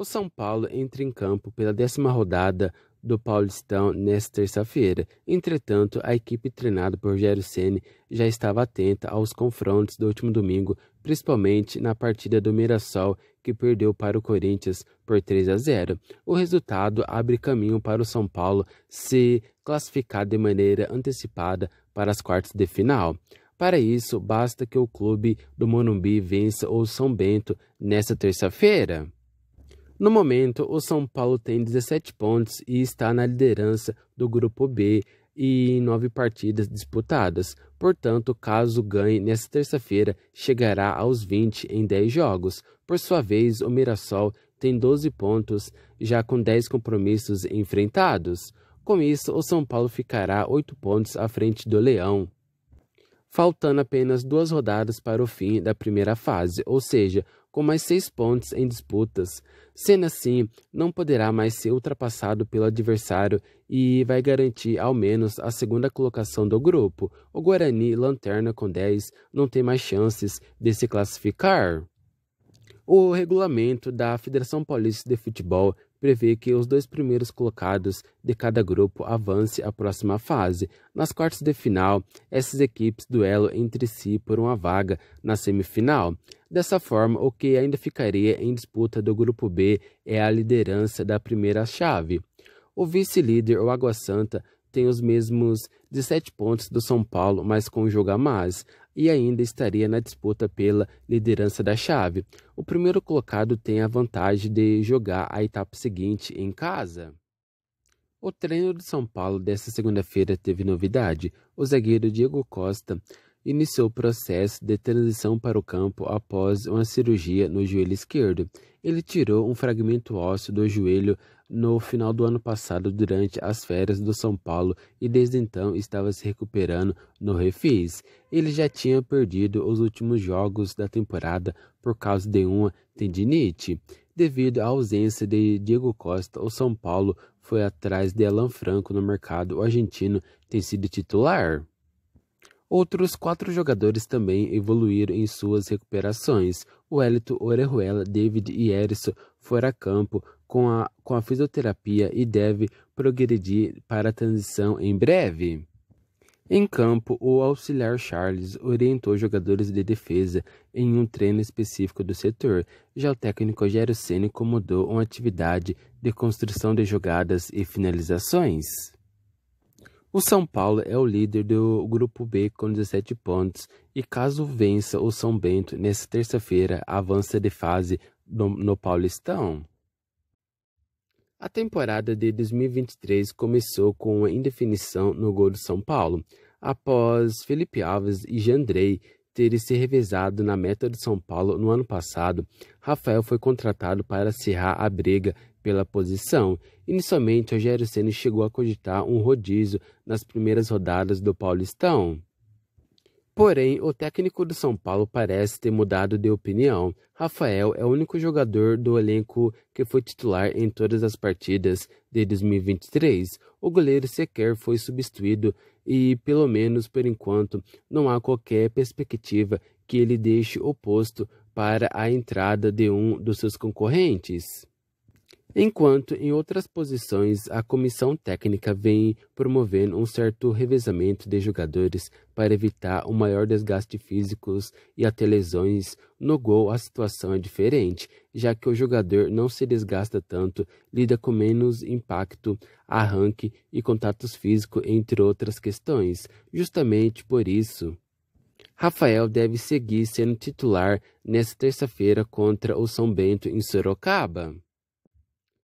O São Paulo entra em campo pela décima rodada do Paulistão nesta terça-feira. Entretanto, a equipe treinada por Jair Ceni já estava atenta aos confrontos do último domingo, principalmente na partida do Mirassol, que perdeu para o Corinthians por 3 a 0. O resultado abre caminho para o São Paulo se classificar de maneira antecipada para as quartas de final. Para isso, basta que o clube do Monumbi vença o São Bento nesta terça-feira. No momento, o São Paulo tem 17 pontos e está na liderança do Grupo B e em nove partidas disputadas. Portanto, caso ganhe nesta terça-feira, chegará aos 20 em 10 jogos. Por sua vez, o Mirassol tem 12 pontos, já com 10 compromissos enfrentados. Com isso, o São Paulo ficará 8 pontos à frente do Leão. Faltando apenas duas rodadas para o fim da primeira fase, ou seja, com mais seis pontos em disputas. Sendo assim, não poderá mais ser ultrapassado pelo adversário e vai garantir ao menos a segunda colocação do grupo. O Guarani, lanterna com 10, não tem mais chances de se classificar. O regulamento da Federação Paulista de Futebol prevê que os dois primeiros colocados de cada grupo avance à próxima fase. Nas quartas de final, essas equipes duelam entre si por uma vaga na semifinal. Dessa forma, o que ainda ficaria em disputa do grupo B é a liderança da primeira chave. O vice-líder, o Água Santa, tem os mesmos 17 pontos do São Paulo, mas com um jogo a mais e ainda estaria na disputa pela liderança da chave. O primeiro colocado tem a vantagem de jogar a etapa seguinte em casa. O treino de São Paulo desta segunda-feira teve novidade. O zagueiro Diego Costa iniciou o processo de transição para o campo após uma cirurgia no joelho esquerdo. Ele tirou um fragmento ósseo do joelho no final do ano passado durante as férias do São Paulo e desde então estava se recuperando no refis. Ele já tinha perdido os últimos jogos da temporada por causa de uma tendinite. Devido à ausência de Diego Costa, o São Paulo foi atrás de Alan Franco no mercado. O argentino tem sido titular. Outros quatro jogadores também evoluíram em suas recuperações. O Elito Orejuela, David e Erickson foram a campo com a, com a fisioterapia e deve progredir para a transição em breve. Em campo, o auxiliar Charles orientou jogadores de defesa em um treino específico do setor. Já o técnico Gero Ceni comandou uma atividade de construção de jogadas e finalizações. O São Paulo é o líder do Grupo B com 17 pontos e caso vença o São Bento nesta terça-feira, avança de fase no, no Paulistão. A temporada de 2023 começou com uma indefinição no gol do São Paulo, após Felipe Alves e Jandrei ter se revezado na meta de São Paulo no ano passado, Rafael foi contratado para acirrar a briga pela posição. Inicialmente, Rogério Ceni chegou a cogitar um rodízio nas primeiras rodadas do Paulistão. Porém, o técnico do São Paulo parece ter mudado de opinião. Rafael é o único jogador do elenco que foi titular em todas as partidas de 2023. O goleiro sequer foi substituído e, pelo menos por enquanto, não há qualquer perspectiva que ele deixe o posto para a entrada de um dos seus concorrentes. Enquanto, em outras posições, a comissão técnica vem promovendo um certo revezamento de jogadores para evitar o um maior desgaste físico e até lesões, no gol a situação é diferente, já que o jogador não se desgasta tanto, lida com menos impacto, arranque e contatos físicos, entre outras questões. Justamente por isso, Rafael deve seguir sendo titular nesta terça-feira contra o São Bento em Sorocaba.